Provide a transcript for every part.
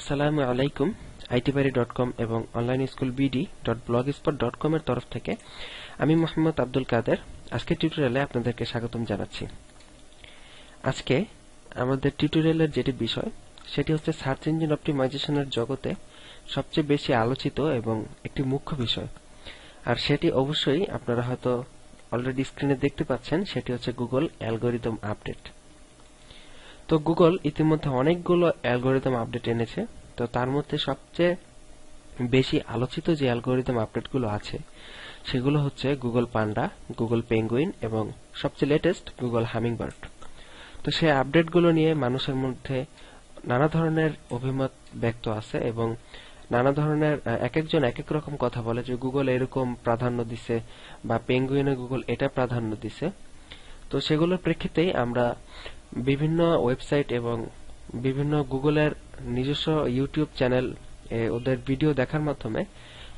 আসসালামু আলাইকুম আইটিবাড়ি dot com এবং online school BD dot blogspot dot কমের তরফ থেকে আমি মোহাম্মদ আব্দুল কাদের আজকে টিউটোরিয়ালে আপনাদেরকে স্বাগতম জানাচ্ছি আজকে আমাদের টিউটোরিয়ালের যেটি বিষয় সেটি হচ্ছে সার্চ ইঞ্জিন অপটিমাইজেশনের জগতে সবচেয়ে বেশি আলোচিত এবং একটি মুখ্য বিষয় আর সেটি অবশ্যই আপনারা হয়তো অলরেডি স্ক্রিনে দেখতে পাচ্ছেন সেটি হচ্ছে গুগল অ্যালগোরিদম আপডেট তো গুগল ইতিমধ্যে অনেকগুলো অ্যালগোরিদম আপডেট এনেছে তো তার মধ্যে সবচেয়ে বেশি আলোচিত যে অ্যালগোরিদম আপডেটগুলো আছে সেগুলো হচ্ছে গুগল পান্ডা গুগল পেঙ্গুইন এবং সবচেয়ে লেটেস্ট গুগল হামিংবার্ড তো সেই আপডেটগুলো নিয়ে মানুষের মধ্যে নানা ধরনের অভিমত ব্যক্ত আছে এবং নানা ধরনের এক একজন এক এক রকম কথা বলে যে গুগল এরকম প্রাধান্য দিছে বা পেঙ্গুইনে গুগল এটা প্রাধান্য দিছে তো সেগুলোর প্রেক্ষিতেই আমরা বিভিন্ন ওয়েবসাইট এবং বিভিন্ন গুগলের নিজস্ব ইউটিউব চ্যানেল ওদের ভিডিও দেখার মাধ্যমে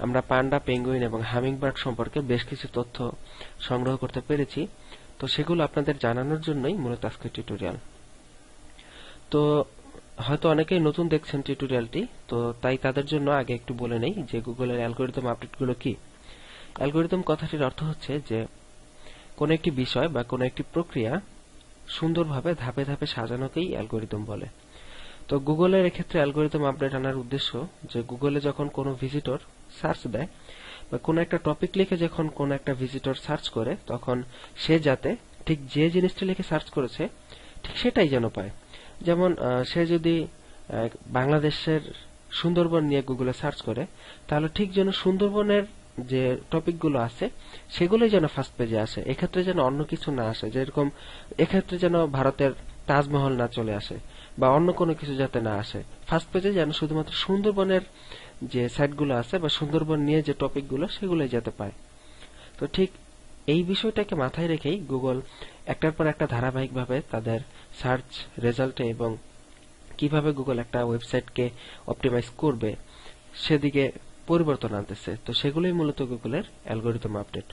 আমরা পান্ডা পেঙ্গুইন এবং বার্ড সম্পর্কে বেশ কিছু তথ্য সংগ্রহ করতে পেরেছি তো সেগুলো আপনাদের জানানোর জন্যই মূলত আজকের টিউটোরিয়াল তো হয়তো অনেকেই নতুন দেখছেন টিউটোরিয়ালটি তো তাই তাদের জন্য আগে একটু বলে নেই যে গুগলের অ্যালগোরিদম আপডেটগুলো কি অ্যালগোরিদম কথাটির অর্থ হচ্ছে যে কোনো একটি বিষয় বা কোনো একটি প্রক্রিয়া সুন্দরভাবে ধাপে ধাপে সাজানোকেই অ্যালগোরিদম বলে তো গুগলের এক্ষেত্রে অ্যালগোরিদম আপডেট আনার উদ্দেশ্য যে গুগলে যখন কোনো ভিজিটর সার্চ দেয় বা কোনো একটা টপিক লিখে যখন কোনো একটা ভিজিটর সার্চ করে তখন সে যাতে ঠিক যে জিনিসটি লিখে সার্চ করেছে ঠিক সেটাই যেন পায় যেমন সে যদি বাংলাদেশের সুন্দরবন নিয়ে গুগলে সার্চ করে তাহলে ঠিক যেন সুন্দরবনের যে টপিকগুলো আছে সেগুলোই যেন ফার্স্ট পেজে আসে এক্ষেত্রে যেন অন্য কিছু না আসে যেরকম এক্ষেত্রে যেন ভারতের তাজমহল না চলে আসে বা অন্য কোনো কিছু যাতে না আসে ফার্স্ট পেজে যেন শুধুমাত্র সুন্দরবনের যে সাইটগুলো আছে বা সুন্দরবন নিয়ে যে টপিকগুলো সেগুলোই যেতে পায় তো ঠিক এই বিষয়টাকে মাথায় রেখেই গুগল একটার পর একটা ধারাবাহিকভাবে তাদের সার্চ রেজাল্টে এবং কিভাবে গুগল একটা ওয়েবসাইটকে অপটিমাইজ করবে সেদিকে পরিবর্তন আনতেছে তো সেগুলোই মূলত গুগলের অ্যালগোরিদম আপডেট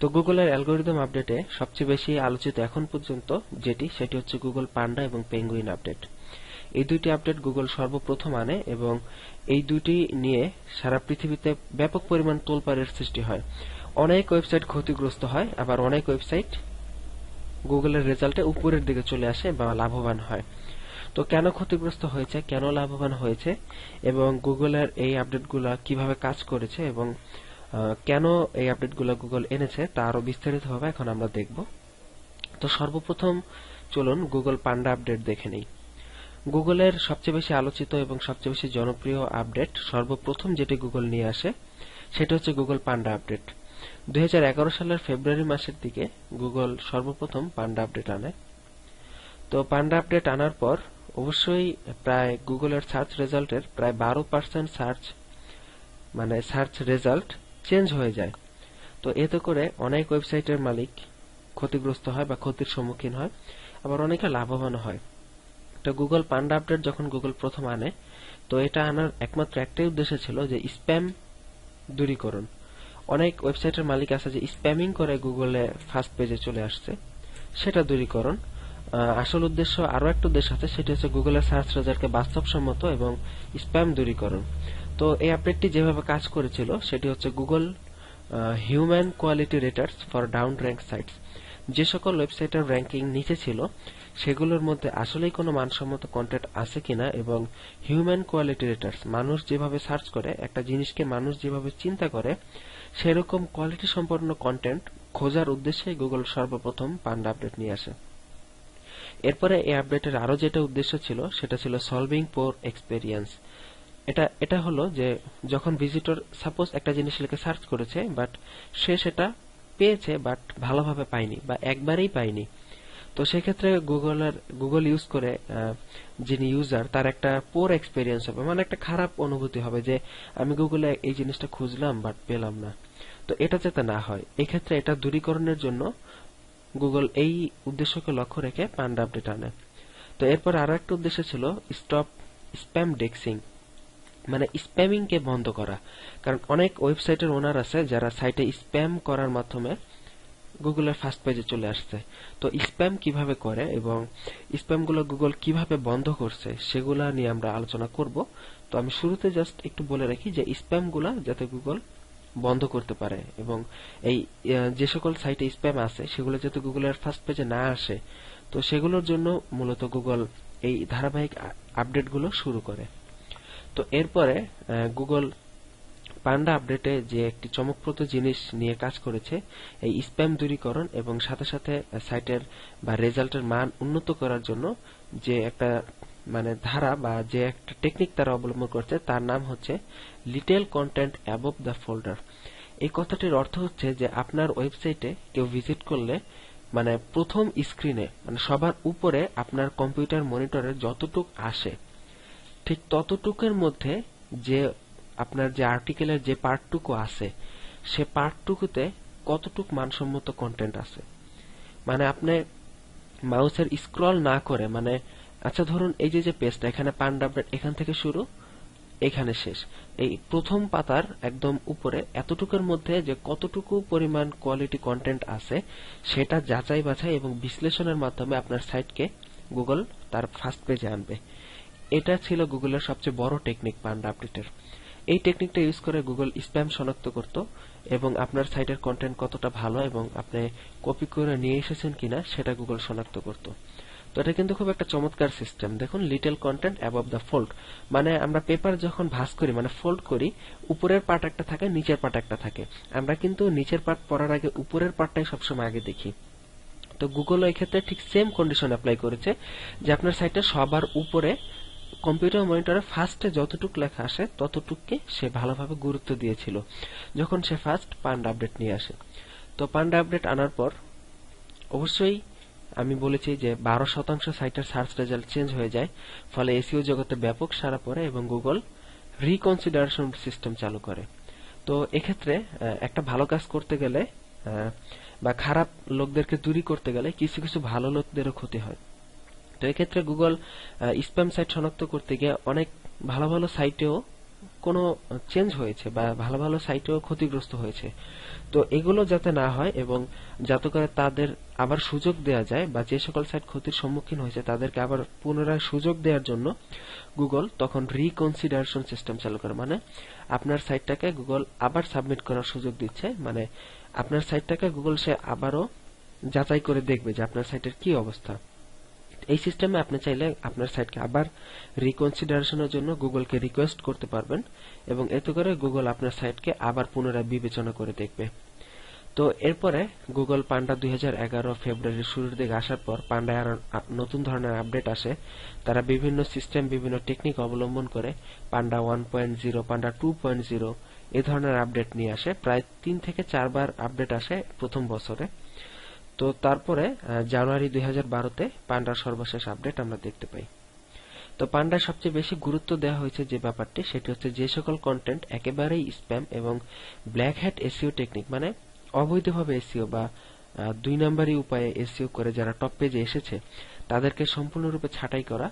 তো গুগলের অ্যালগোরিদম আপডেটে সবচেয়ে বেশি আলোচিত এখন পর্যন্ত যেটি সেটি হচ্ছে গুগল পান্ডা এবং পেঙ্গুইন আপডেট এই দুটি আপডেট গুগল সর্বপ্রথম আনে এবং এই দুটি নিয়ে সারা পৃথিবীতে ব্যাপক পরিমাণ তোলপাড়ের সৃষ্টি হয় অনেক ওয়েবসাইট ক্ষতিগ্রস্ত হয় আবার অনেক ওয়েবসাইট গুগলের রেজাল্টে উপরের দিকে চলে আসে বা লাভবান হয় তো কেন ক্ষতিগ্রস্ত হয়েছে কেন লাভবান হয়েছে এবং গুগলের এই আপডেটগুলো কিভাবে কাজ করেছে এবং কেন এই আপডেটগুলো গুগল এনেছে তা আরও বিস্তারিতভাবে এখন আমরা দেখব তো সর্বপ্রথম চলুন গুগল পান্ডা আপডেট দেখে নেই গুগলের সবচেয়ে বেশি আলোচিত এবং সবচেয়ে বেশি জনপ্রিয় আপডেট সর্বপ্রথম যেটি গুগল নিয়ে আসে সেটা হচ্ছে গুগল পান্ডা আপডেট দুই সালের ফেব্রুয়ারি মাসের দিকে গুগল সর্বপ্রথম পান্ডা আপডেট আনে তো পান্ডা আপডেট আনার পর অবশ্যই প্রায় গুগলের সার্চ রেজাল্টের প্রায় বারো পার্সেন্ট সার্চ মানে সার্চ রেজাল্ট চেঞ্জ হয়ে যায় তো এতে করে অনেক ওয়েবসাইটের মালিক ক্ষতিগ্রস্ত হয় বা ক্ষতির সম্মুখীন হয় আবার অনেকে লাভবান হয় তো গুগল পান্ডা আপডেট যখন গুগল প্রথম আনে তো এটা আনার একমাত্র একটাই উদ্দেশ্য ছিল যে স্প্যাম দূরীকরণ অনেক ওয়েবসাইটের মালিক আছে যে স্প্যামিং করে গুগলে ফার্স্ট পেজে চলে আসছে সেটা দূরীকরণ আসল উদ্দেশ্য আরও একটা উদ্দেশ্য আছে সেটি হচ্ছে গুগলের সার্চ রেজাল্টকে বাস্তবসম্মত এবং স্প্যাম দূরীকরণ তো এই আপডেটটি যেভাবে কাজ করেছিল সেটি হচ্ছে Google human quality raters for down rank sites যে সকল ওয়েবসাইটের র্যাঙ্কিং নিচে ছিল সেগুলোর মধ্যে আসলেই কোনো মানসম্মত কন্টেন্ট আছে কিনা এবং হিউম্যান কোয়ালিটি রেটার্স মানুষ যেভাবে সার্চ করে একটা জিনিসকে মানুষ যেভাবে চিন্তা করে সেরকম কোয়ালিটি সম্পন্ন কন্টেন্ট খোঁজার উদ্দেশ্যে গুগল সর্বপ্রথম পান্ডা আপডেট নিয়ে আসে এরপরে এই আপডেটের আরো যেটা উদ্দেশ্য ছিল সেটা ছিল সলভিং পোর এক্সপেরিয়েন্স এটা এটা হলো যে যখন ভিজিটর সাপোজ একটা জিনিস লিখে সার্চ করেছে বাট সে সেটা পেয়েছে বাট ভালোভাবে পায়নি বা একবারেই পায়নি তো সেক্ষেত্রে গুগলের গুগল ইউজ করে যিনি ইউজার তার একটা পোর এক্সপেরিয়েন্স হবে মানে একটা খারাপ অনুভূতি হবে যে আমি গুগলে এই জিনিসটা খুঁজলাম বাট পেলাম না তো এটা যাতে না হয় এক্ষেত্রে এটা দূরীকরণের জন্য গুগল এই উদ্দেশ্যকে লক্ষ্য রেখে পান্ডা আপডেট আনে তো এরপর আরো একটা উদ্দেশ্য ছিল স্টপ স্প্যাম ডেক্সিং মানে স্প্যামিংকে বন্ধ করা কারণ অনেক ওয়েবসাইটের ওনার আছে যারা সাইটে স্প্যাম করার মাধ্যমে গুগলের ফার্স্ট পেজে চলে আসছে তো স্প্যাম কিভাবে করে এবং স্প্যামগুলো গুগল কিভাবে বন্ধ করছে সেগুলা নিয়ে আমরা আলোচনা করব তো আমি শুরুতে জাস্ট একটু বলে রাখি যে স্প্যামগুলা যাতে গুগল বন্ধ করতে পারে এবং এই যে সকল সাইটে স্প্যাম আছে সেগুলো যাতে গুগলের ফার্স্ট পেজে না আসে তো সেগুলোর জন্য মূলত গুগল এই ধারাবাহিক আপডেটগুলো শুরু করে তো এরপরে গুগল পান্ডা আপডেটে যে একটি চমকপ্রদ জিনিস নিয়ে কাজ করেছে এই স্প্যাম দূরীকরণ এবং সাথে সাথে সাইটের বা রেজাল্টের মান উন্নত করার জন্য যে একটা মানে ধারা বা যে একটা টেকনিক তারা অবলম্বন করছে তার নাম হচ্ছে little content above the folder এই কথাটির অর্থ হচ্ছে যে আপনার ওয়েবসাইটে কেউ ভিজিট করলে মানে প্রথম স্ক্রিনে মানে সবার উপরে আপনার কম্পিউটার মনিটরে যতটুক আসে ঠিক ততটুকের মধ্যে যে আপনার যে আর্টিকেলের যে পার্টটুকু আছে সে পার্টটুকুতে কতটুক মানসম্মত কন্টেন্ট আছে মানে আপনি মাউসের স্ক্রল না করে মানে আচ্ছা ধরুন এই যে যে পেজটা এখানে পান্ডাবডেট এখান থেকে শুরু এখানে শেষ এই প্রথম পাতার একদম উপরে এতটুকুর মধ্যে যে কতটুকু পরিমাণ কোয়ালিটি কন্টেন্ট আছে সেটা যাচাই বাছাই এবং বিশ্লেষণের মাধ্যমে আপনার সাইটকে গুগল তার ফার্স্ট পেজে আনবে এটা ছিল গুগলের সবচেয়ে বড় টেকনিক পান্ডা আপডেটের এই টেকনিকটা ইউজ করে গুগল স্প্যাম শনাক্ত করত এবং আপনার সাইটের কন্টেন্ট কতটা ভালো এবং আপনি কপি করে নিয়ে এসেছেন কিনা সেটা গুগল শনাক্ত করত তো এটা কিন্তু খুব একটা চমৎকার সিস্টেম দেখুন little content above the fold মানে আমরা পেপার যখন ভাস করি মানে ফোল্ড করি উপরের পার্ট একটা থাকে নিচের পার্ট একটা থাকে আমরা কিন্তু নিচের পার্ট পড়ার আগে উপরের পার্টটাই সবসময় আগে দেখি তো গুগল ক্ষেত্রে ঠিক সেম কন্ডিশন অ্যাপ্লাই করেছে যে আপনার সাইটটা সবার উপরে কম্পিউটার মনিটরে ফার্স্টে যতটুক লেখা আসে ততটুককে সে ভালোভাবে গুরুত্ব দিয়েছিল যখন সে ফার্স্ট পান্ডা আপডেট নিয়ে আসে তো পান্ডা আপডেট আনার পর অবশ্যই আমি বলেছি যে বারো শতাংশ সাইটের সার্চ রেজাল্ট চেঞ্জ হয়ে যায় ফলে এসিও জগতে ব্যাপক সারা পড়ে এবং গুগল রিকনসিডারেশন সিস্টেম চালু করে তো এক্ষেত্রে একটা ভালো কাজ করতে গেলে বা খারাপ লোকদেরকে দূরি করতে গেলে কিছু কিছু ভালো লোকদেরও ক্ষতি হয় তো এক্ষেত্রে গুগল স্প্যাম সাইট শনাক্ত করতে গিয়ে অনেক ভালো ভালো সাইটেও কোনো চেঞ্জ হয়েছে বা ভালো ভালো সাইটও ক্ষতিগ্রস্ত হয়েছে তো এগুলো যাতে না হয় এবং যাতে করে তাদের আবার সুযোগ দেয়া যায় বা যে সকল সাইট ক্ষতির সম্মুখীন হয়েছে তাদেরকে আবার পুনরায় সুযোগ দেওয়ার জন্য গুগল তখন রিকনসিডারেশন সিস্টেম চালু করে মানে আপনার সাইটটাকে গুগল আবার সাবমিট করার সুযোগ দিচ্ছে মানে আপনার সাইটটাকে গুগল সে আবারও যাচাই করে দেখবে যে আপনার সাইটের কি অবস্থা এই সিস্টেমে আপনি চাইলে আপনার সাইটকে আবার রিকনসিডারেশনের জন্য গুগলকে রিকোয়েস্ট করতে পারবেন এবং এতে করে গুগল আপনার সাইটকে আবার পুনরায় বিবেচনা করে দেখবে তো এরপরে গুগল পান্ডা দুই ফেব্রুয়ারির শুরুর দিকে আসার পর পান্ডায় আরো নতুন ধরনের আপডেট আসে তারা বিভিন্ন সিস্টেম বিভিন্ন টেকনিক অবলম্বন করে panda one point zero panda two point zero এ ধরনের আপডেট নিয়ে আসে প্রায় তিন থেকে চারবার আপডেট আসে প্রথম বছরে তো তারপরে জানুয়ারি দুই হাজার বারোতে পান্ডার সর্বশেষ আপডেট আমরা দেখতে পাই তো পান্ডার সবচেয়ে বেশি গুরুত্ব দেওয়া হয়েছে যে ব্যাপারটি সেটি হচ্ছে যে সকল কন্টেন্ট একেবারেই স্প্যাম এবং ব্ল্যাক হ্যাট এসিও টেকনিক মানে অবৈধভাবে এসিও e বা দুই নম্বরই উপায়ে এসিও e করে যারা টপ পেজে এসেছে তাদেরকে সম্পূর্ণরূপে ছাঁটাই করা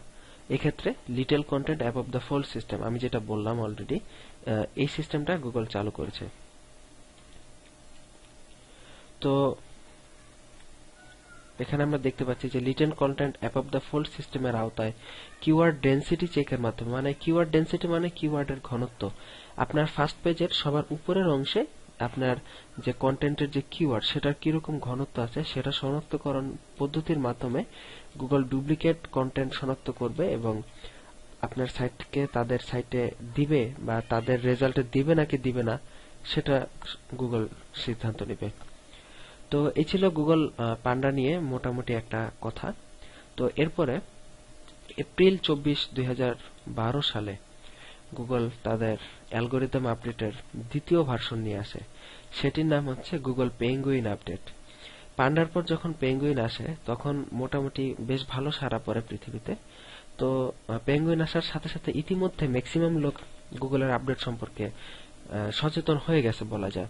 এক্ষেত্রে little content above the fold system আমি যেটা বললাম অলরেডি এই সিস্টেমটা গুগল চালু করেছে তো এখানে আমরা দেখতে পাচ্ছি যে little content above the fold সিস্টেমের আওতায় কিওয়ার্ড ডেন্সিটি চেকের মাধ্যমে মানে কিওয়ার্ড ডেন্সিটি মানে কিওয়ার্ডের ঘনত্ব আপনার ফার্স্ট পেজের সবার উপরের অংশে আপনার যে কন্টেন্টের যে কিওয়ার্ড সেটার কিরকম ঘনত্ব আছে সেটা শনাক্তকরণ পদ্ধতির মাধ্যমে গুগল ডুপ্লিকেট কন্টেন্ট শনাক্ত করবে এবং আপনার সাইটকে তাদের সাইটে দিবে বা তাদের রেজাল্টে দিবে নাকি দিবে না সেটা গুগল সিদ্ধান্ত নেবে তো এই ছিল গুগল পান্ডা নিয়ে মোটামুটি একটা কথা তো এরপরে এপ্রিল চব্বিশ দুই সালে গুগল তাদের অ্যালগোরিদম আপডেটের দ্বিতীয় ভার্সন নিয়ে আসে সেটির নাম হচ্ছে গুগল পেঙ্গুইন আপডেট পান্ডার পর যখন পেঙ্গুইন আসে তখন মোটামুটি বেশ ভালো সারা পড়ে পৃথিবীতে তো পেঙ্গুইন আসার সাথে সাথে ইতিমধ্যে ম্যাক্সিমাম লোক গুগলের আপডেট সম্পর্কে সচেতন হয়ে গেছে বলা যায়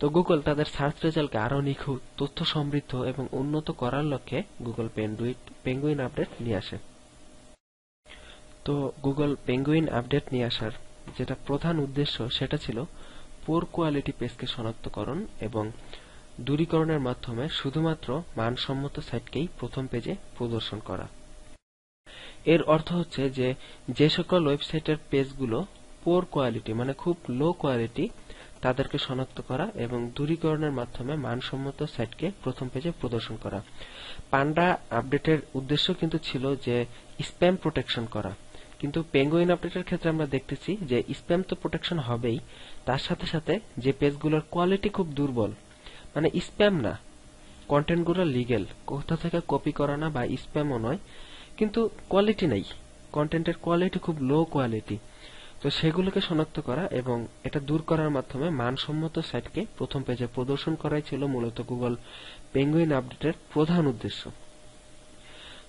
তো গুগল তাদের সার্চ রেজাল্টকে আরও নিখুঁত তথ্য সমৃদ্ধ এবং উন্নত করার লক্ষ্যে গুগল পেঙ্গুইন আপডেট নিয়ে আসে তো গুগল পেঙ্গুইন আপডেট নিয়ে আসার যেটা প্রধান উদ্দেশ্য সেটা ছিল পোর কোয়ালিটি পেজকে শনাক্তকরণ এবং দূরীকরণের মাধ্যমে শুধুমাত্র মানসম্মত সাইটকেই প্রথম পেজে প্রদর্শন করা এর অর্থ হচ্ছে যে যে সকল ওয়েবসাইটের পেজগুলো পোর কোয়ালিটি মানে খুব লো কোয়ালিটি তাদেরকে শনাক্ত করা এবং দূরীকরণের মাধ্যমে মানসম্মত সাইটকে প্রথম পেজে প্রদর্শন করা পান্ডা আপডেটের উদ্দেশ্য কিন্তু ছিল যে স্প্যাম প্রোটেকশন করা কিন্তু পেঙ্গুইন আপডেটের ক্ষেত্রে আমরা দেখতেছি যে স্প্যাম তো প্রোটেকশন হবেই তার সাথে সাথে যে পেজগুলোর কোয়ালিটি খুব দুর্বল মানে স্প্যাম না কন্টেন্টগুলো লিগেল কোথা থেকে কপি করা না বা স্প্যামও নয় কিন্তু কোয়ালিটি নাই কন্টেন্টের কোয়ালিটি খুব লো কোয়ালিটি তো সেগুলোকে শনাক্ত করা এবং এটা দূর করার মাধ্যমে মানসম্মত সাইটকে প্রথম পেজে প্রদর্শন করাই ছিল মূলত গুগল পেঙ্গুইন আপডেটের প্রধান উদ্দেশ্য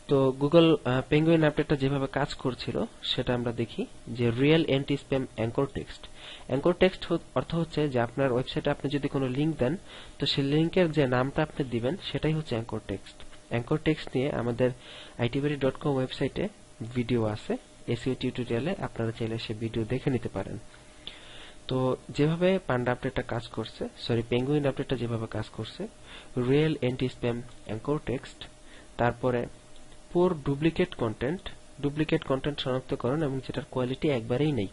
তো গুগল পেঙ্গুইন আপডেটটা যেভাবে কাজ করছিল সেটা আমরা দেখি যে real anti spam anchor text anchor text অর্থ হচ্ছে যে আপনার ওয়েবসাইটে আপনি যদি কোনো লিঙ্ক দেন তো সেই লিঙ্কের যে নামটা আপনি দিবেন সেটাই হচ্ছে অ্যাঙ্কর টেক্সট অ্যাঙ্কর টেক্সট নিয়ে আমাদের আইটিভেরি ডট কম ওয়েবসাইটে ভিডিও আছে এসিও টিউটোরিয়ালে আপনারা চাইলে সে ভিডিও দেখে নিতে পারেন তো যেভাবে পান্ডা আপডেটটা কাজ করছে সরি পেঙ্গুইন আপডেটটা যেভাবে কাজ করছে real anti spam anchor text তারপরে poor duplicate content duplicate content শনাক্তকরণ এবং যেটার কোয়ালিটি একবারেই নেই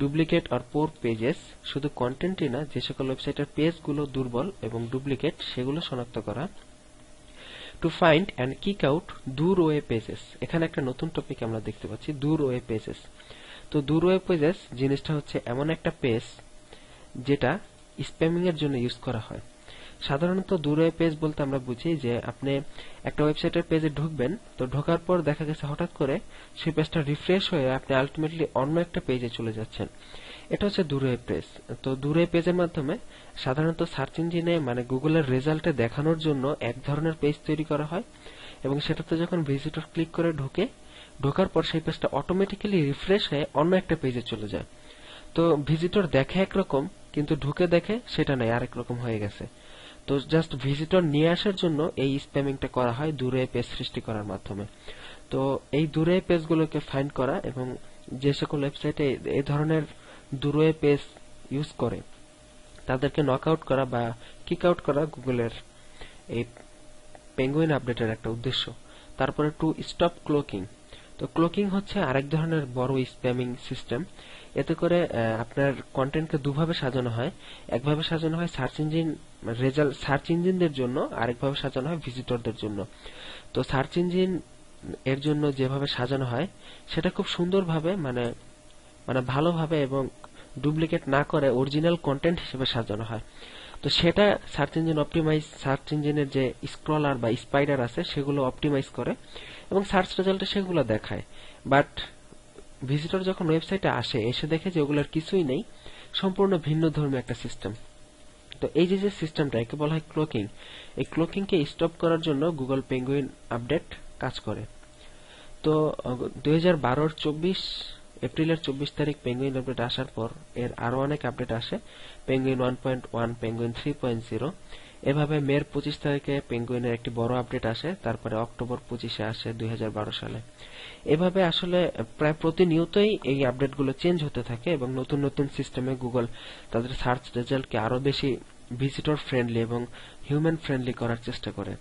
ডুপ্লিকেট আর পোর পেজেস শুধু কন্টেন্টই না যে সকল ওয়েবসাইটের পেজগুলো দুর্বল এবং ডুপ্লিকেট সেগুলো শনাক্ত করা to find and kick out doorway pages এখানে একটা নতুন টপিক আমরা দেখতে পাচ্ছি দূর ওয়ে পেজেস তো দূর ওয়ে পেজেস জিনিসটা হচ্ছে এমন একটা পেজ যেটা স্প্যামিং এর জন্য ইউজ করা হয় সাধারণত দূরে পেজ বলতে আমরা বুঝি যে আপনি একটা ওয়েবসাইটের পেজে ঢুকবেন তো ঢোকার পর দেখা গেছে হঠাৎ করে সেই পেজটা রিফ্রেশ হয়ে আপনি আলটিমেটলি অন্য একটা পেজে চলে যাচ্ছেন এটা হচ্ছে দূরে পেজ তো দূরে পেজের মাধ্যমে সাধারণত সার্চ ইঞ্জিনে মানে গুগলের রেজাল্টে দেখানোর জন্য এক ধরনের পেজ তৈরি করা হয় এবং সেটাতে যখন ভিজিটর ক্লিক করে ঢুকে ঢোকার পর সেই পেজটা অটোমেটিক্যালি রিফ্রেশ হয়ে অন্য একটা পেজে চলে যায় তো ভিজিটর দেখে একরকম কিন্তু ঢুকে দেখে সেটা নাই আরেক রকম হয়ে গেছে তো জাস্ট ভিজিটর নিয়ে আসার জন্য এই স্প্যামিংটা করা হয় দূরে পেজ সৃষ্টি করার মাধ্যমে তো এই দূরে পেজগুলোকে ফাইন্ড করা এবং যে সকল ওয়েবসাইটে এই ধরনের দূরে পেজ ইউজ করে তাদেরকে নক আউট করা বা কিক আউট করা গুগলের এই পেঙ্গুইন আপডেটের একটা উদ্দেশ্য তারপরে টু স্টপ ক্লোকিং তো ক্লোকিং হচ্ছে আরেক ধরনের বড় স্প্যামিং সিস্টেম এতে করে আপনার কন্টেন্টকে দুভাবে সাজানো হয় একভাবে সাজানো হয় সার্চ ইঞ্জিন রেজাল্ট সার্চ ইঞ্জিনদের জন্য আরেকভাবে সাজানো হয় ভিজিটরদের জন্য তো সার্চ ইঞ্জিন এর জন্য যেভাবে সাজানো হয় সেটা খুব সুন্দরভাবে মানে মানে ভালোভাবে এবং ডুপ্লিকেট না করে অরিজিনাল কন্টেন্ট হিসেবে সাজানো হয় তো সেটা সার্চ ইঞ্জিন অপটিমাইজ সার্চ ইঞ্জিনের যে স্ক্রলার বা স্পাইডার আছে সেগুলো অপটিমাইজ করে এবং সার্চ রেজাল্টে সেগুলো দেখায় বাট ভিজিটর যখন ওয়েবসাইটে আসে এসে দেখে যে ওগুলোর কিছুই নেই সম্পূর্ণ ভিন্ন ধর্মী একটা সিস্টেম তো এই যে যে সিস্টেমটা একে বলা হয় ক্লোকিং এই ক্লোকিংকে স্টপ করার জন্য গুগল পেঙ্গুইন আপডেট কাজ করে তো দুই হাজার বারোর চব্বিশ এপ্রিলের চব্বিশ তারিখ পেঙ্গুইন আপডেট আসার পর এর আরো অনেক আপডেট আসে penguin one point one penguin three point zero এভাবে মের পঁচিশ তারিখে পেঙ্গুইনের একটি বড় আপডেট আসে তারপরে অক্টোবর পঁচিশে আসে দুই সালে এভাবে আসলে প্রায় প্রতিনিয়তই এই আপডেটগুলো চেঞ্জ হতে থাকে এবং নতুন নতুন সিস্টেমে গুগল তাদের সার্চ রেজাল্টকে আরো বেশি ভিজিটর ফ্রেন্ডলি এবং হিউম্যান ফ্রেন্ডলি করার চেষ্টা করে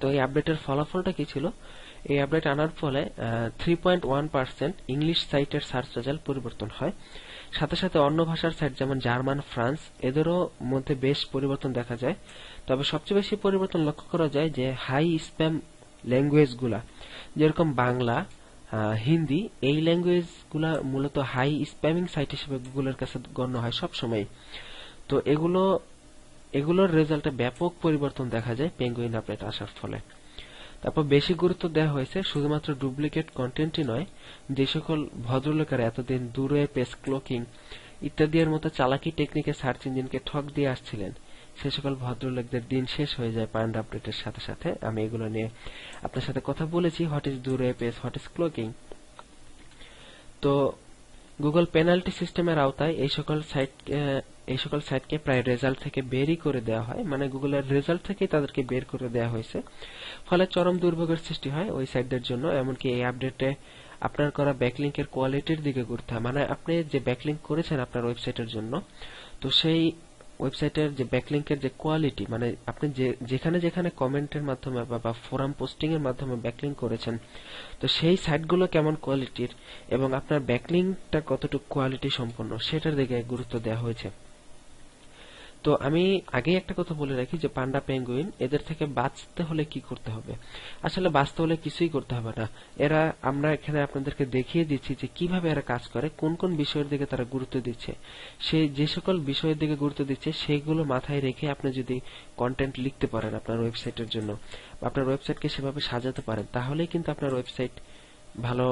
তো এই আপডেটের ফলাফলটা কি ছিল এই আপডেট আনার ফলে three point one percent English সাইটের সার্চ রেজাল্ট পরিবর্তন হয় সাথে সাথে অন্য ভাষার সাইট যেমন জার্মান ফ্রান্স এদেরও মধ্যে বেশ পরিবর্তন দেখা যায় তবে সবচেয়ে বেশি পরিবর্তন লক্ষ্য করা যায় যে হাই স্প্যাম ল্যাঙ্গুয়েজগুলা যেরকম বাংলা হিন্দি এই ল্যাঙ্গুয়েজগুলা মূলত হাই স্প্যামিং সাইট হিসেবে গুগলের কাছে গণ্য হয় সবসময় তো এগুলো এগুলোর রেজাল্টে ব্যাপক পরিবর্তন দেখা যায় পেঙ্গুইন আপডেট আসার ফলে তারপর বেশি গুরুত্ব দেওয়া হয়েছে শুধুমাত্র ডুপ্লিকেট কন্টেন্টই নয় যে সকল ভদ্রলোকের এতদিন দূরে পেস ক্লোকিং ইত্যাদি এর মতো চালাকি টেকনিকে সার্চ ইঞ্জিনকে ঠক দিয়ে আসছিলেন সে সকল ভদ্রলোকদের দিন শেষ হয়ে যায় পান্ডা আপডেটের সাথে সাথে আমি এগুলো নিয়ে আপনার সাথে কথা বলেছি what is doorway page hot what is cloaking তো গুগল পেনাল্টি সিস্টেমের আওতায় এই সকল সাইট এই সকল সাইটকে প্রায় রেজাল্ট থেকে বেরই করে দেওয়া হয় মানে গুগলের রেজাল্ট থেকেই তাদেরকে বের করে দেওয়া হয়েছে ফলে চরম দুর্ভোগের সৃষ্টি হয় ওই সাইটদের জন্য এমনকি এই আপডেটে আপনার করা ব্যাকলিংকের কোয়ালিটির দিকে ঘুরতে হয় মানে আপনি যে ব্যাকলিং করেছেন আপনার ওয়েবসাইটের জন্য তো সেই ওয়েবসাইটের যে ব্যাকলিংকের যে কোয়ালিটি মানে আপনি যে যেখানে যেখানে কমেন্টের মাধ্যমে বা ফোরাম পোস্টিং এর মাধ্যমে ব্যাকলিং করেছেন তো সেই সাইটগুলো কেমন কোয়ালিটির এবং আপনার ব্যাকলিংটা কতটুকু কোয়ালিটি সম্পন্ন সেটার দিকে গুরুত্ব দেওয়া হয়েছে তো আমি আগে একটা কথা বলে রাখি যে পান্ডা পেঙ্গুইন এদের থেকে বাঁচতে হলে কি করতে হবে আসলে বাঁচতে হলে কিছুই করতে হবে না এরা আমরা এখানে আপনাদেরকে দেখিয়ে দিচ্ছি যে কিভাবে এরা কাজ করে কোন কোন বিষয়ের দিকে তারা গুরুত্ব দিচ্ছে সে যে সকল বিষয়ের দিকে গুরুত্ব দিচ্ছে সেগুলো মাথায় রেখে আপনি যদি কন্টেন্ট লিখতে পারেন আপনার ওয়েবসাইটের জন্য আপনার ওয়েবসাইটকে সেভাবে সাজাতে পারেন তাহলেই কিন্তু আপনার ওয়েবসাইট ভালো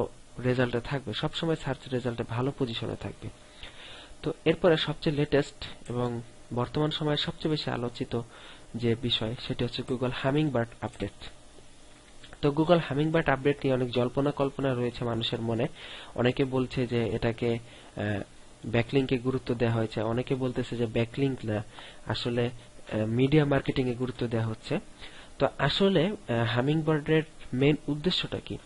রেজাল্টে থাকবে সবসময় সার্চ রেজাল্টে ভালো পজিশনে থাকবে তো এরপরে সবচেয়ে লেটেস্ট এবং বর্তমান সময়ে সবচেয়ে বেশি আলোচিত যে বিষয় সেটি হচ্ছে গুগল হ্যামিং বার্ড আপডেট তো গুগল হ্যামিং বার্ড আপডেট নিয়ে অনেক জল্পনা কল্পনা রয়েছে মানুষের মনে অনেকে বলছে যে এটাকে ব্যাকলিংকে গুরুত্ব দেওয়া হয়েছে অনেকে বলতেছে যে ব্যাকলিংক না আসলে মিডিয়া মার্কেটিং এ গুরুত্ব দেওয়া হচ্ছে তো আসলে হ্যামিং বার্ডের মেন উদ্দেশ্যটা কি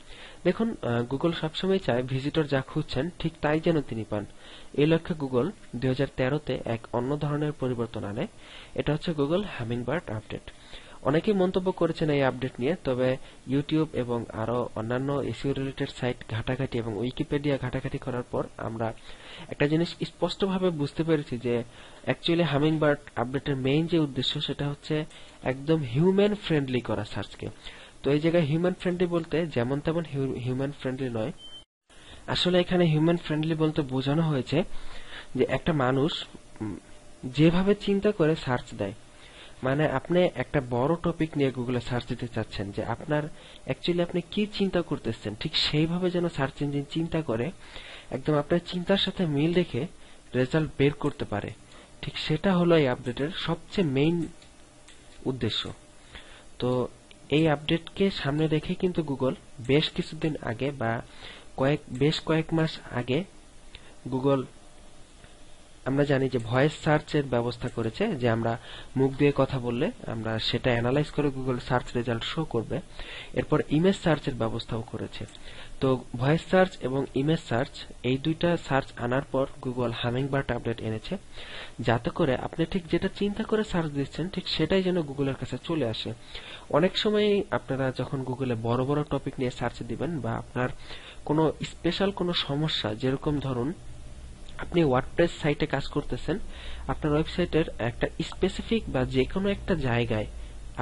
দেখুন গুগল সবসময় চায় ভিজিটর যা খুঁজছেন ঠিক তাই যেন তিনি পান এই লক্ষ্যে গুগল দুই তে এক অন্য ধরনের পরিবর্তন আনে এটা হচ্ছে গুগল বার্ড আপডেট অনেকেই মন্তব্য করেছেন এই আপডেট নিয়ে তবে ইউটিউব এবং আরো অন্যান্য এসিও রিলেটেড সাইট ঘাটাঘাটি এবং উইকিপিডিয়া ঘাটাঘাটি করার পর আমরা একটা জিনিস স্পষ্টভাবে বুঝতে পেরেছি যে অ্যাকচুয়ালি হামিং বার্ড আপডেটের মেইন যে উদ্দেশ্য সেটা হচ্ছে একদম হিউম্যান ফ্রেন্ডলি করা সার্চকে তো এই জায়গায় হিউম্যান ফ্রেন্ডলি বলতে যেমন তেমন হিউম্যান ফ্রেন্ডলি নয় আসলে এখানে হিউম্যান ফ্রেন্ডলি বলতে বোঝানো হয়েছে যে একটা মানুষ যেভাবে চিন্তা করে সার্চ দেয় মানে আপনি একটা বড় টপিক নিয়ে গুগলে সার্চ দিতে চাচ্ছেন যে আপনার অ্যাকচুয়ালি আপনি কি চিন্তা করতেছেন ঠিক সেইভাবে যেন সার্চ ইঞ্জিন চিন্তা করে একদম আপনার চিন্তার সাথে মিল রেখে রেজাল্ট বের করতে পারে ঠিক সেটা হলো এই আপডেটের সবচেয়ে মেইন উদ্দেশ্য তো এই আপডেটকে সামনে রেখে কিন্তু গুগল বেশ কিছুদিন আগে বা কয়েক বেশ কয়েক মাস আগে গুগল আমরা জানি যে ভয়েস সার্চের ব্যবস্থা করেছে যে আমরা মুখ দিয়ে কথা বললে আমরা সেটা অ্যানালাইজ করে গুগল সার্চ রেজাল্ট শো করবে এরপর ইমেজ সার্চের ব্যবস্থাও করেছে তো ভয়েস সার্চ এবং ইমেজ সার্চ এই দুইটা সার্চ আনার পর গুগল হামিং বার্ড আপডেট এনেছে যাতে করে আপনি ঠিক যেটা চিন্তা করে সার্চ দিচ্ছেন ঠিক সেটাই যেন গুগলের কাছে চলে আসে অনেক সময় আপনারা যখন গুগলে বড় বড় টপিক নিয়ে সার্চ দিবেন বা আপনার কোনো স্পেশাল কোনো সমস্যা যেরকম ধরুন আপনি ওয়ার্ডপ্রেস সাইটে কাজ করতেছেন আপনার ওয়েবসাইটের একটা স্পেসিফিক বা যে কোনো একটা জায়গায়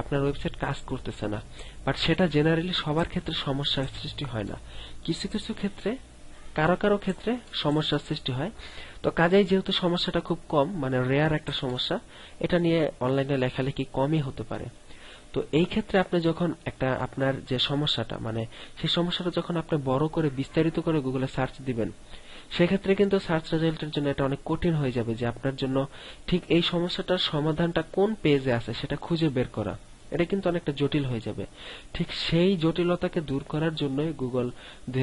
আপনার ওয়েবসাইট কাজ করতেছে না বাট সেটা জেনারেলি সবার ক্ষেত্রে সমস্যার সৃষ্টি হয় না কিছু কিছু ক্ষেত্রে কারো কারো ক্ষেত্রে সমস্যার সৃষ্টি হয় তো কাজেই যেহেতু সমস্যাটা খুব কম মানে রেয়ার একটা সমস্যা এটা নিয়ে অনলাইনে লেখালেখি কমই হতে পারে তো এই ক্ষেত্রে আপনি যখন একটা আপনার যে সমস্যাটা মানে সেই সমস্যাটা যখন আপনি বড় করে বিস্তারিত করে গুগলে সার্চ দিবেন সেক্ষেত্রে কিন্তু সার্চ রেজাল্টের জন্য এটা অনেক কঠিন হয়ে যাবে যে আপনার জন্য ঠিক এই সমস্যাটার সমাধানটা কোন পেজে আছে সেটা খুঁজে বের করা এটা কিন্তু অনেকটা জটিল হয়ে যাবে ঠিক সেই জটিলতাকে দূর করার জন্য গুগল দুই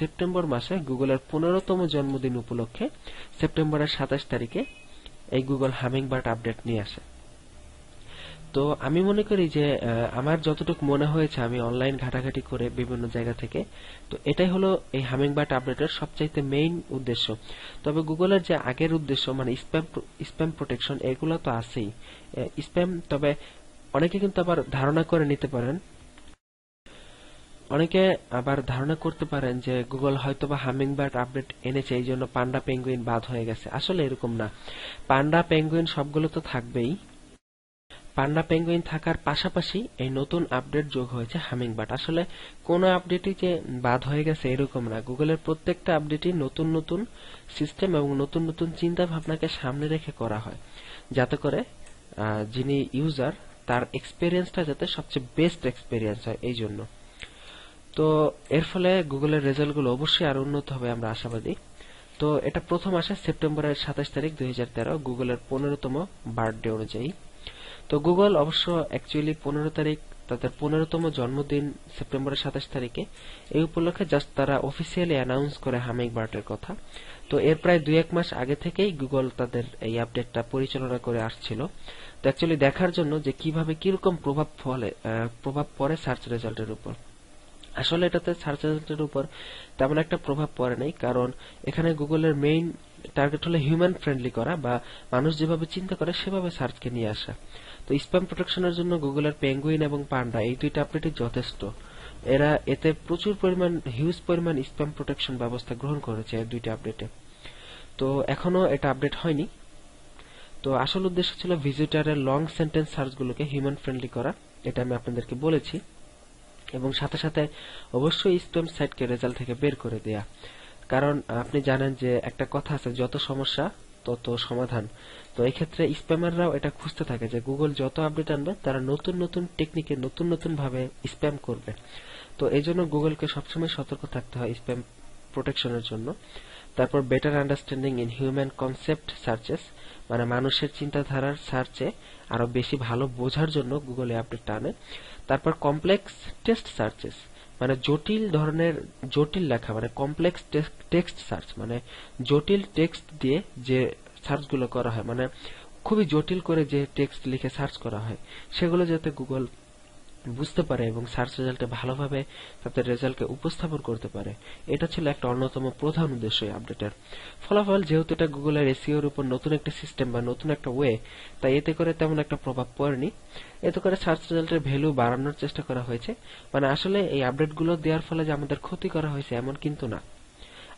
সেপ্টেম্বর মাসে গুগলের পনেরোতম জন্মদিন উপলক্ষে সেপ্টেম্বরের সাতাশ তারিখে এই গুগল হামিং বার্ট আপডেট নিয়ে আসে তো আমি মনে করি যে আমার যতটুকু মনে হয়েছে আমি অনলাইন ঘাটাঘাটি করে বিভিন্ন জায়গা থেকে তো এটাই হলো এই হামিং বার্ড আপডেটের সবচাইতে মেইন উদ্দেশ্য তবে গুগলের যে আগের উদ্দেশ্য মানে স্প্যাম স্প্যাম প্রোটেকশন এগুলো তো আছেই স্প্যাম তবে অনেকে কিন্তু আবার ধারণা করে নিতে পারেন অনেকে আবার ধারণা করতে পারেন যে গুগল হয়তো বা হামিং বার্ড আপডেট এনেছে এই জন্য পান্ডা পেঙ্গুইন বাদ হয়ে গেছে আসলে এরকম না পান্ডা পেঙ্গুইন সবগুলো তো থাকবেই পান্ডা পেঙ্গুইন থাকার পাশাপাশি এই নতুন আপডেট যোগ হয়েছে হামিংবার্ড আসলে কোনো আপডেটই যে বাদ হয়ে গেছে এরকম না গুগলের প্রত্যেকটা আপডেটই নতুন নতুন সিস্টেম এবং নতুন নতুন চিন্তা ভাবনাকে সামনে রেখে করা হয় যাতে করে যিনি ইউজার তার এক্সপিরিয়েন্সটা যাতে সবচেয়ে বেস্ট এক্সপিরিয়েন্স হয় এই জন্য তো এর ফলে গুগলের রেজাল্টগুলো অবশ্যই আরো উন্নত হবে আমরা আশাবাদী তো এটা প্রথম আসে সেপ্টেম্বরের সাতাশ তারিখ দুই গুগলের পনেরোতম বার্থডে অনুযায়ী তো গুগল অবশ্য অ্যাকচুয়ালি পনেরো তারিখ তাদের পনেরোতম জন্মদিন সেপ্টেম্বরের সাতাশ তারিখে এই উপলক্ষে জাস্ট তারা অফিসিয়ালি অ্যানাউন্স করে হামিং বার্টের কথা তো এর প্রায় দুই এক মাস আগে থেকেই গুগল তাদের এই আপডেটটা পরিচালনা করে আসছিল তো অ্যাকচুয়ালি দেখার জন্য যে কিভাবে কিরকম প্রভাব ফলে প্রভাব পড়ে সার্চ রেজাল্টের উপর আসলে এটাতে সার্চ রেজাল্টের উপর তেমন একটা প্রভাব পড়ে নাই কারণ এখানে গুগলের মেইন টার্গেট হলো হিউম্যান ফ্রেন্ডলি করা বা মানুষ যেভাবে চিন্তা করে সেভাবে সার্চকে নিয়ে আসা তো স্প্যাম প্রোটেকশনের জন্য গুগলের পেঙ্গুইন এবং পান্ডা এই দুইটা আপডেটই যথেষ্ট এরা এতে প্রচুর পরিমাণ হিউজ পরিমাণ স্প্যাম প্রোটেকশন ব্যবস্থা গ্রহণ করেছে এই দুইটা আপডেটে তো এখনো এটা আপডেট হয়নি তো আসল উদ্দেশ্য ছিল ভিজিটারের লং সেন্টেন্স সার্চগুলোকে হিউম্যান ফ্রেন্ডলি করা এটা আমি আপনাদেরকে বলেছি এবং সাথে সাথে অবশ্যই স্প্যাম সাইটকে রেজাল্ট থেকে বের করে দেয়া কারণ আপনি জানেন যে একটা কথা আছে যত সমস্যা তত সমাধান তো এক্ষেত্রে স্প্যামাররাও এটা খুঁজতে থাকে যে গুগল যত আপডেট আনবে তারা নতুন নতুন টেকনিকে নতুন নতুন ভাবে স্প্যাম করবে তো এই জন্য গুগলকে সবসময় সতর্ক থাকতে হয় স্প্যাম প্রোটেকশনের জন্য তারপর better understanding in human concept searches মানে মানুষের চিন্তাধারার সার্চে আরো বেশি ভালো বোঝার জন্য গুগল আপডেট আনে তারপর কমপ্লেক্স টেস্ট সার্চেস মানে জটিল ধরনের জটিল লেখা মানে কমপ্লেক্স টেক্সট সার্চ মানে জটিল টেক্সট দিয়ে যে সার্চগুলো করা হয় মানে খুবই জটিল করে যে টেক্সট লিখে সার্চ করা হয় সেগুলো যাতে গুগল বুঝতে পারে এবং সার্চ রেজাল্টে ভালোভাবে তাদের রেজাল্টকে উপস্থাপন করতে পারে এটা ছিল একটা অন্যতম প্রধান উদ্দেশ্য আপডেটের ফলাফল যেহেতু এটা গুগলের এসিওর উপর নতুন একটা সিস্টেম বা নতুন একটা ওয়ে তাই এতে করে তেমন একটা প্রভাব পড়েনি এতে করে সার্চ রেজাল্টের ভ্যালু বাড়ানোর চেষ্টা করা হয়েছে মানে আসলে এই আপডেটগুলো দেওয়ার ফলে যে আমাদের ক্ষতি করা হয়েছে এমন কিন্তু না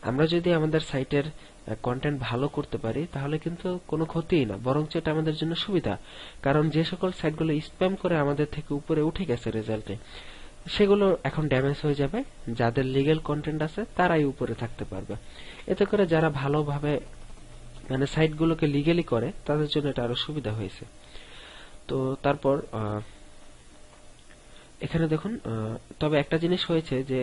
আমরা যদি আমাদের সাইটের কন্টেন্ট ভালো করতে পারি তাহলে কিন্তু কোনো ক্ষতিই না বরং এটা আমাদের জন্য সুবিধা কারণ যে সকল সাইটগুলো স্প্যাম করে আমাদের থেকে উপরে উঠে গেছে রেজাল্টে সেগুলো এখন ড্যামেজ হয়ে যাবে যাদের লিগেল কন্টেন্ট আছে তারাই উপরে থাকতে পারবে এতে করে যারা ভালোভাবে মানে সাইটগুলোকে লিগেলি করে তাদের জন্য এটা আরো সুবিধা হয়েছে তো তারপর এখানে দেখুন তবে একটা জিনিস হয়েছে যে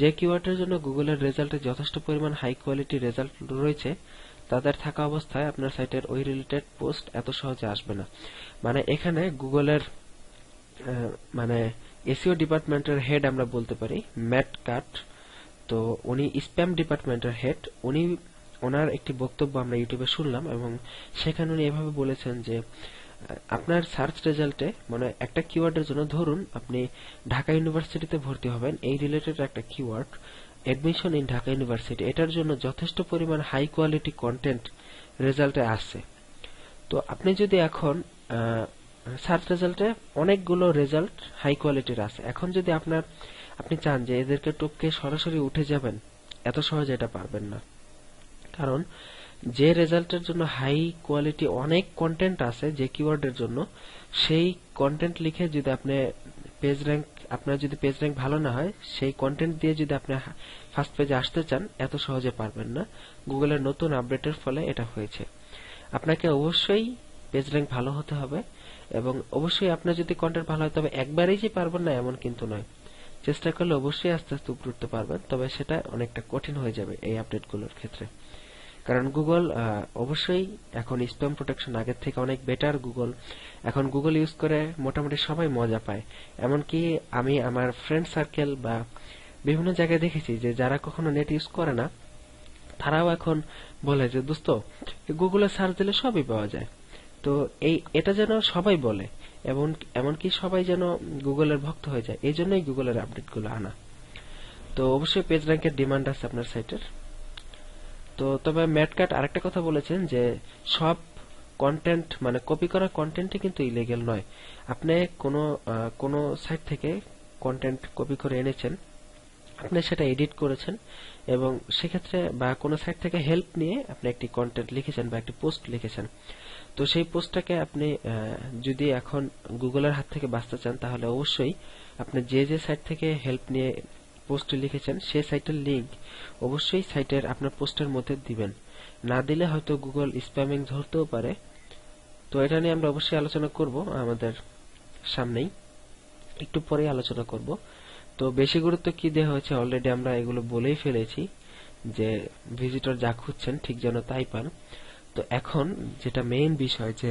যে কিওয়ার্ডের জন্য গুগলের রেজাল্টে যথেষ্ট পরিমাণ হাই কোয়ালিটি রেজাল্ট রয়েছে তাদের থাকা অবস্থায় আপনার সাইটের ওই রিলেটেড পোস্ট এত সহজে আসবে না মানে এখানে গুগলের মানে এসিও ডিপার্টমেন্টের হেড আমরা বলতে পারি ম্যাট কাট তো উনি স্প্যাম ডিপার্টমেন্টের হেড উনি ওনার একটি বক্তব্য আমরা ইউটিউবে শুনলাম এবং সেখানে উনি এভাবে বলেছেন যে আপনার সার্চ রেজাল্টে মানে একটা কিওয়ার্ডের জন্য ধরুন আপনি ঢাকা ইউনিভার্সিটিতে ভর্তি হবেন এই রিলেটেড একটা keyword admission in Dhaka university এটার জন্য যথেষ্ট পরিমাণ হাই কোয়ালিটি কন্টেন্ট রেজাল্টে আসছে তো আপনি যদি এখন সার্চ রেজাল্টে অনেকগুলো রেজাল্ট হাই কোয়ালিটির আছে এখন যদি আপনার আপনি চান যে এদেরকে টপকে সরাসরি উঠে যাবেন এত সহজে এটা পারবেন না কারণ যে রেজাল্টের জন্য হাই কোয়ালিটি অনেক কন্টেন্ট আছে যে কিওয়ার্ডের জন্য সেই কন্টেন্ট লিখে যদি আপনি পেজ র্যাঙ্ক আপনার যদি পেজ র্যাঙ্ক ভালো না হয় সেই কন্টেন্ট দিয়ে যদি আপনি ফার্স্ট পেজে আসতে চান এত সহজে পারবেন না গুগলের নতুন আপডেটের ফলে এটা হয়েছে আপনাকে অবশ্যই পেজ র্যাঙ্ক ভালো হতে হবে এবং অবশ্যই আপনার যদি কন্টেন্ট ভালো হয় তবে একবারেই যে পারবেন না এমন কিন্তু নয় চেষ্টা করলে অবশ্যই আস্তে আস্তে উপরে উঠতে পারবেন তবে সেটা অনেকটা কঠিন হয়ে যাবে এই আপডেটগুলোর ক্ষেত্রে কারণ গুগল অবশ্যই এখন স্প্যাম প্রোটেকশন আগের থেকে অনেক বেটার গুগল এখন গুগল ইউজ করে মোটামুটি সবাই মজা পায় এমনকি আমি আমার ফ্রেন্ড সার্কেল বা বিভিন্ন জায়গায় দেখেছি যে যারা কখনো নেট ইউজ করে না তারাও এখন বলে যে দোস্ত গুগলে সার্চ দিলে সবই পাওয়া যায় তো এই এটা যেন সবাই বলে এবং এমনকি সবাই যেন গুগলের ভক্ত হয়ে যায় এই জন্যই গুগলের আপডেটগুলো আনা তো অবশ্যই পেজ র্যাঙ্কের ডিমান্ড আছে আপনার সাইটের তো তবে ম্যাটকাট আরেকটা কথা বলেছেন যে সব কন্টেন্ট মানে কপি করা কন্টেন্টই কিন্তু ইলিগেল নয় আপনি কোনো কোনো সাইট থেকে কন্টেন্ট কপি করে এনেছেন আপনি সেটা এডিট করেছেন এবং সেক্ষেত্রে বা কোনো সাইট থেকে হেল্প নিয়ে আপনি একটি কন্টেন্ট লিখেছেন বা একটি পোস্ট লিখেছেন তো সেই পোস্টটাকে আপনি যদি এখন গুগলের হাত থেকে বাঁচতে চান তাহলে অবশ্যই আপনি যে যে সাইট থেকে হেল্প নিয়ে পোস্ট লিখেছেন সেই সাইটের লিঙ্ক অবশ্যই সাইটের আপনার পোস্টের মধ্যে দিবেন না দিলে হয়তো গুগল স্প্যামিং ধরতেও পারে তো এটা নিয়ে আমরা অবশ্যই আলোচনা করব আমাদের সামনেই একটু পরেই আলোচনা করব তো বেশি গুরুত্ব কি দেওয়া হয়েছে অলরেডি আমরা এগুলো বলেই ফেলেছি যে ভিজিটর যা খুঁজছেন ঠিক যেন তাই পান তো এখন যেটা মেইন বিষয় যে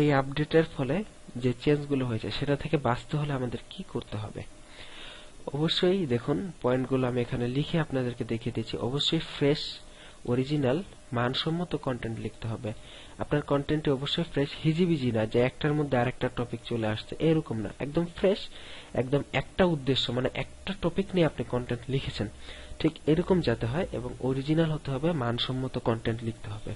এই আপডেটের ফলে যে চেঞ্জগুলো হয়েছে সেটা থেকে বাঁচতে হলে আমাদের কি করতে হবে অবশ্যই দেখুন পয়েন্টগুলো আমি এখানে লিখে আপনাদেরকে দেখিয়ে দিচ্ছি অবশ্যই ফ্রেশ অরিজিনাল মানসম্মত কন্টেন্ট লিখতে হবে আপনার কন্টেন্টে অবশ্যই ফ্রেশ হিজিবিজি না যে একটার মধ্যে আরেকটা টপিক চলে আসছে এরকম না একদম ফ্রেশ একদম একটা উদ্দেশ্য মানে একটা টপিক নিয়ে আপনি কন্টেন্ট লিখেছেন ঠিক এরকম যাতে হয় এবং অরিজিনাল হতে হবে মানসম্মত কন্টেন্ট লিখতে হবে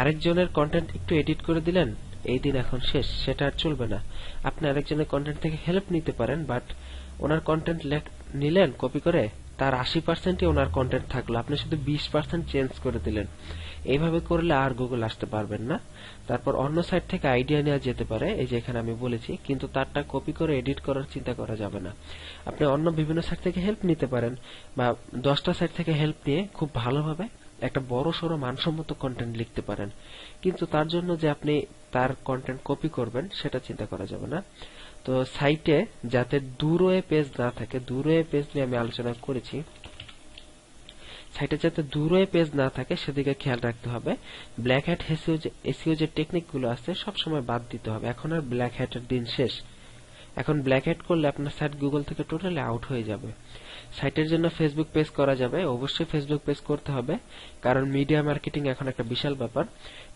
আরেকজনের কন্টেন্ট একটু এডিট করে দিলেন এই দিন এখন শেষ সেটা আর চলবে না আপনি আরেকজনের কন্টেন্ট থেকে হেল্প নিতে পারেন বাট ওনার কন্টেন্ট নিলেন কপি করে তার আশি পার্সেন্টই ওনার কন্টেন্ট থাকলো আপনি শুধু বিশ পার্সেন্ট চেঞ্জ করে দিলেন এইভাবে করলে আর গুগল আসতে পারবেন না তারপর অন্য সাইট থেকে আইডিয়া নেওয়া যেতে পারে এই যে এখানে আমি বলেছি কিন্তু তারটা কপি করে এডিট করার চিন্তা করা যাবে না আপনি অন্য বিভিন্ন সাইট থেকে হেল্প নিতে পারেন বা দশটা সাইট থেকে হেল্প নিয়ে খুব ভালোভাবে একটা বড় সড়ো মানসম্মত কন্টেন্ট লিখতে পারেন কিন্তু তার জন্য যে আপনি তার কন্টেন্ট কপি করবেন সেটা চিন্তা করা যাবে না তো সাইটে যাতে দুরোয়ে পেজ না থাকে দূরে পেজ নিয়ে আমি আলোচনা করেছি সাইটে যাতে দূরে পেজ না থাকে সেদিকে খেয়াল রাখতে হবে ব্ল্যাক হ্যাট এসিও যে গুলো আছে সবসময় বাদ দিতে হবে এখন আর ব্ল্যাক হ্যাটের দিন শেষ এখন ব্ল্যাক হ্যাট করলে আপনার সাইট গুগল থেকে টোটালি আউট হয়ে যাবে সাইটের জন্য ফেসবুক পেজ করা যাবে অবশ্যই ফেসবুক পেজ করতে হবে কারণ মিডিয়া মার্কেটিং এখন একটা বিশাল ব্যাপার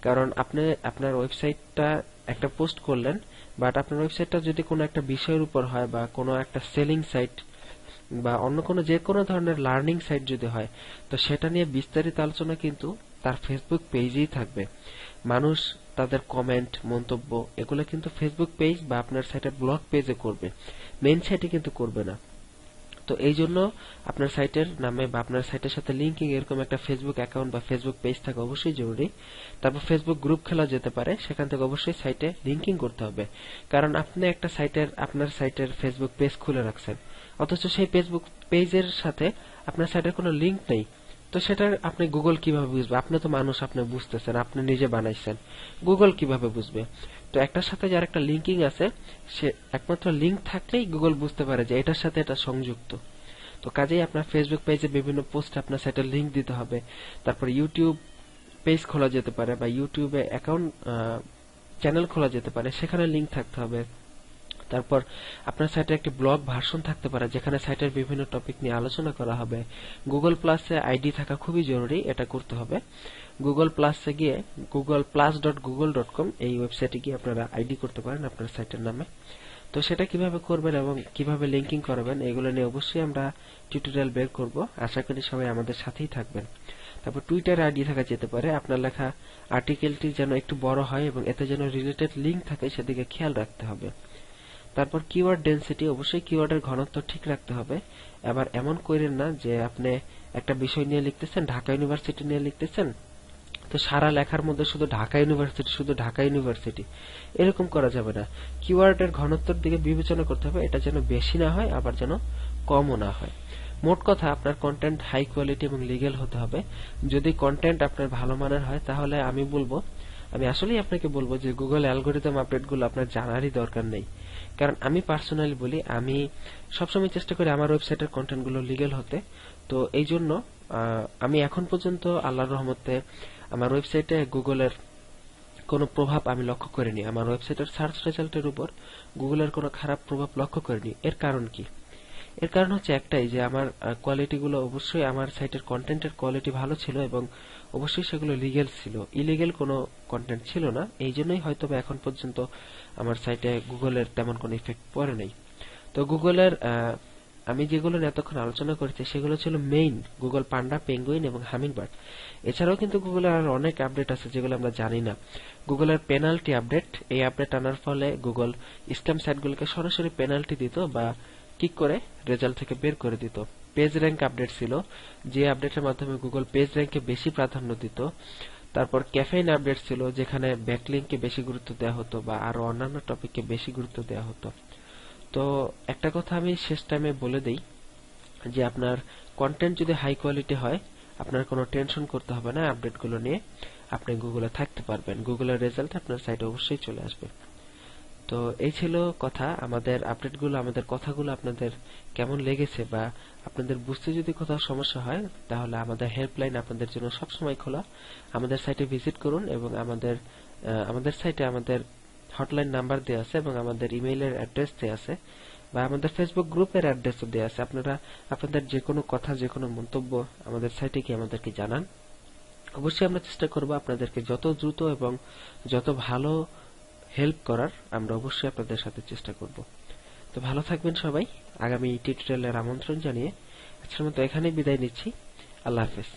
কারণ আপনি আপনার ওয়েবসাইটটা একটা পোস্ট করলেন বাট আপনার ওয়েবসাইটটা যদি কোনো একটা বিষয়ের উপর হয় বা কোনো একটা সেলিং সাইট বা অন্য কোনো যে কোনো ধরনের লার্নিং সাইট যদি হয় তো সেটা নিয়ে বিস্তারিত আলোচনা কিন্তু তার ফেসবুক পেজেই থাকবে মানুষ তাদের কমেন্ট মন্তব্য এগুলো কিন্তু ফেসবুক পেজ বা আপনার সাইটের ব্লগ পেজে করবে মেন সাইটে কিন্তু করবে না তো এই জন্য আপনার সাইটের নামে বা আপনার সাইটের সাথে লিঙ্কিং এরকম একটা ফেসবুক অ্যাকাউন্ট বা ফেসবুক পেজ থাকা অবশ্যই জরুরি তারপর ফেসবুক গ্রুপ খেলা যেতে পারে সেখান থেকে অবশ্যই সাইটে লিঙ্কিং করতে হবে কারণ আপনি একটা সাইটের আপনার সাইটের ফেসবুক পেজ খুলে রাখছেন অথচ সেই ফেসবুক পেজের সাথে আপনার সাইটের কোনো লিঙ্ক নেই তো সেটা আপনি গুগল কিভাবে বুঝবে আপনি তো মানুষ আপনি বুঝতেছেন আপনি নিজে বানাইছেন গুগল কিভাবে বুঝবে তো একটার সাথে যার একটা লিঙ্কিং আছে সে একমাত্র লিঙ্ক থাকলেই গুগল বুঝতে পারে যে এটার সাথে এটা সংযুক্ত তো কাজেই আপনার ফেসবুক পেজে বিভিন্ন পোস্ট আপনার সাইটে লিঙ্ক দিতে হবে তারপর ইউটিউব পেজ খোলা যেতে পারে বা ইউটিউবে অ্যাকাউন্ট চ্যানেল খোলা যেতে পারে সেখানে লিঙ্ক থাকতে হবে তারপর আপনার সাইটে একটি ব্লগ ভার্সন থাকতে পারে যেখানে সাইটের বিভিন্ন টপিক নিয়ে আলোচনা করা হবে গুগল প্লাসে আইডি থাকা খুবই জরুরি এটা করতে হবে গুগল প্লাসে গিয়ে Google plus dot Google dot com এই ওয়েবসাইটে গিয়ে আপনারা আইডি করতে পারেন আপনার সাইটের নামে তো সেটা কিভাবে করবেন এবং কিভাবে লিঙ্কিং করবেন এগুলো নিয়ে অবশ্যই আমরা টিউটোরিয়াল বের করব আশা করি সবাই আমাদের সাথেই থাকবেন তারপর টুইটার আইডি থাকা যেতে পারে আপনার লেখা আর্টিকেলটি যেন একটু বড় হয় এবং এতে যেন রিলেটেড লিঙ্ক থাকে সেদিকে খেয়াল রাখতে হবে তারপর কিওয়ার্ড ডেন্সিটি অবশ্যই কিওয়ার্ডের ঘনত্ব ঠিক রাখতে হবে এবার এমন করেন না যে আপনি একটা বিষয় নিয়ে লিখতেছেন ঢাকা ইউনিভার্সিটি নিয়ে লিখতেছেন তো সারা লেখার মধ্যে শুধু ঢাকা ইউনিভার্সিটি শুধু ঢাকা ইউনিভার্সিটি এরকম করা যাবে না কিওয়ার্ডের ঘনত্বের দিকে বিবেচনা করতে হবে এটা যেন বেশি না হয় আবার যেন কমও না হয় মোট কথা আপনার কন্টেন্ট হাই কোয়ালিটি এবং লিগেল হতে হবে যদি কন্টেন্ট আপনার ভালো মানের হয় তাহলে আমি বলবো আমি আসলেই আপনাকে বলবো যে গুগল অ্যালগোরিদম আপডেটগুলো আপনার জানারই দরকার নেই কারণ আমি পার্সোনালি বলি আমি সবসময় চেষ্টা করি আমার ওয়েবসাইটের কন্টেন্টগুলো লিগেল হতে তো এই জন্য আমি এখন পর্যন্ত আল্লাহর রহমতে আমার ওয়েবসাইটে গুগলের কোনো প্রভাব আমি লক্ষ্য করিনি আমার ওয়েবসাইটের সার্চ রেজাল্টের উপর গুগলের কোনো খারাপ প্রভাব লক্ষ্য করিনি এর কারণ কি এর কারণ হচ্ছে একটাই যে আমার কোয়ালিটিগুলো অবশ্যই আমার সাইটের কন্টেন্টের কোয়ালিটি ভালো ছিল এবং অবশ্যই সেগুলো লিগেল ছিল ইলিগেল কোনো কন্টেন্ট ছিল না এই জন্যই হয়তো এখন পর্যন্ত আমার সাইটে গুগলের তেমন কোনো ইফেক্ট পড়ে নাই তো গুগলের আমি যেগুলো এতক্ষণ আলোচনা করেছি সেগুলো ছিল মেইন গুগল পান্ডা পেঙ্গুইন এবং হামিং বার্ড এছাড়াও কিন্তু গুগলের আর অনেক আপডেট আছে যেগুলো আমরা জানি না গুগলের পেনাল্টি আপডেট এই আপডেট আনার ফলে গুগল স্ক্যাম সাইটগুলোকে সরাসরি পেনাল্টি দিত বা কিক করে রেজাল্ট থেকে বের করে দিত পেজ র্যাঙ্ক আপডেট ছিল যে আপডেটের মাধ্যমে গুগল পেজ র্যাঙ্কে বেশি প্রাধান্য দিত তারপর ক্যাফেইন আপডেট ছিল যেখানে ব্যাকলিংকে বেশি গুরুত্ব দেওয়া হতো বা আরো অন্যান্য টপিককে বেশি গুরুত্ব দেওয়া হতো তো একটা কথা আমি শেষ টাইমে বলে দেই যে আপনার কন্টেন্ট যদি হাই কোয়ালিটি হয় আপনার কোনো টেনশন করতে হবে না আপডেটগুলো নিয়ে আপনি গুগলে থাকতে পারবেন গুগলের রেজাল্ট আপনার সাইটে অবশ্যই চলে আসবে তো এই ছিল কথা আমাদের আপডেটগুলো আমাদের কথাগুলো আপনাদের কেমন লেগেছে বা আপনাদের বুঝতে যদি কোথাও সমস্যা হয় তাহলে আমাদের হেল্পলাইন আপনাদের জন্য সবসময় খোলা আমাদের সাইটে ভিজিট করুন এবং আমাদের আমাদের সাইটে আমাদের হটলাইন নাম্বার দেওয়া আছে এবং আমাদের ইমেইলের অ্যাড্রেস দেওয়া আছে বা আমাদের ফেসবুক গ্রুপের অ্যাড্রেসও দেওয়া আছে আপনারা আপনাদের যে কোনো কথা যে কোনো মন্তব্য আমাদের সাইটে কি আমাদেরকে জানান অবশ্যই আমরা চেষ্টা করব আপনাদেরকে যত দ্রুত এবং যত ভালো হেল্প করার আমরা অবশ্যই আপনাদের সাথে চেষ্টা করব তো ভালো থাকবেন সবাই আগামী টিউটোরিয়ালের আমন্ত্রণ জানিয়ে আজকের মতো এখানেই বিদায় নিচ্ছি আল্লাহ হাফেজ